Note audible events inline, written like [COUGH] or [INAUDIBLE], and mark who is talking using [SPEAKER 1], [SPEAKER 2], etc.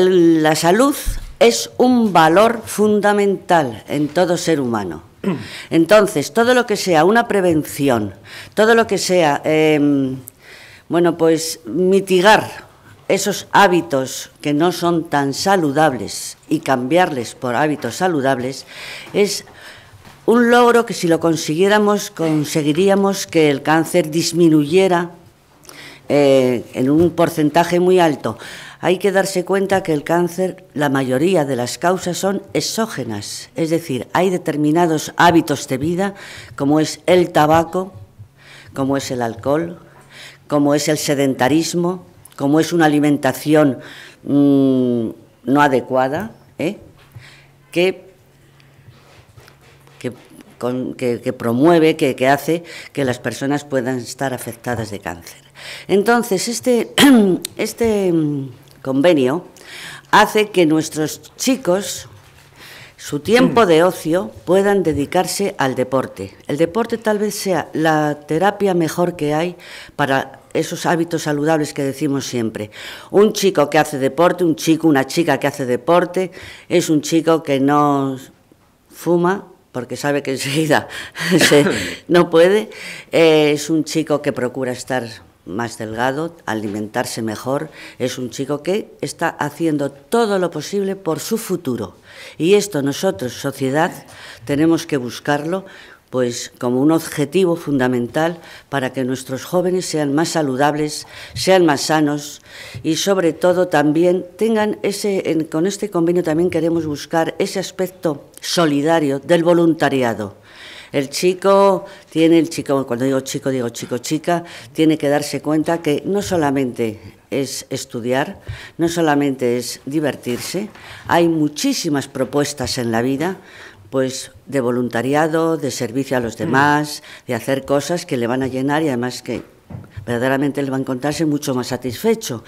[SPEAKER 1] la salud es un valor fundamental en todo ser humano. [CLEARS THROAT] Entonces, todo lo que sea una prevención, todo lo que sea, em, bueno, pues mitigar esos hábitos que no son tan saludables y cambiarles por hábitos saludables es un logro que si lo consiguiéramos conseguiríamos que el cáncer disminuyera eh, en un porcentaje muy alto. Hay que darse cuenta que el cáncer, la mayoría de las causas son exógenas, es decir, hay determinados hábitos de vida, como es el tabaco, como es el alcohol, como es el sedentarismo, como es una alimentación mm, no adecuada, ¿eh? que, que que, promueve, que, hace que las personas puedan estar afectadas de cáncer. Entonces, este, [CLEARS THROAT] este mm, convenio hace que nuestros chicos, su tiempo de ocio puedan dedicarse al deporte. El deporte tal vez sea la terapia mejor que hay para esos hábitos saludables que decimos siempre. Un chico que hace deporte, un chico, una chica que hace deporte, es un chico que no fuma, porque sabe que enseguida [LAUGHS] no puede. es un chico que procura estar más delgado, alimentarse mejor. Es un chico que está haciendo todo lo posible por su futuro. Y esto nosotros, sociedad, tenemos que buscarlo pues como un objetivo fundamental para que nuestros jóvenes sean más saludables, sean más sanos y sobre todo también tengan ese con este convenio también queremos buscar ese aspecto solidario del voluntariado. El chico tiene el chico, cuando digo chico digo chico chica, tiene que darse cuenta que no solamente es estudiar, no solamente es divertirse, hay muchísimas propuestas en la vida, pues de voluntariado, de servicio a los mm. demás, de hacer cosas que le van a llenar y además que verdaderamente le van a encontrarse mucho más satisfecho.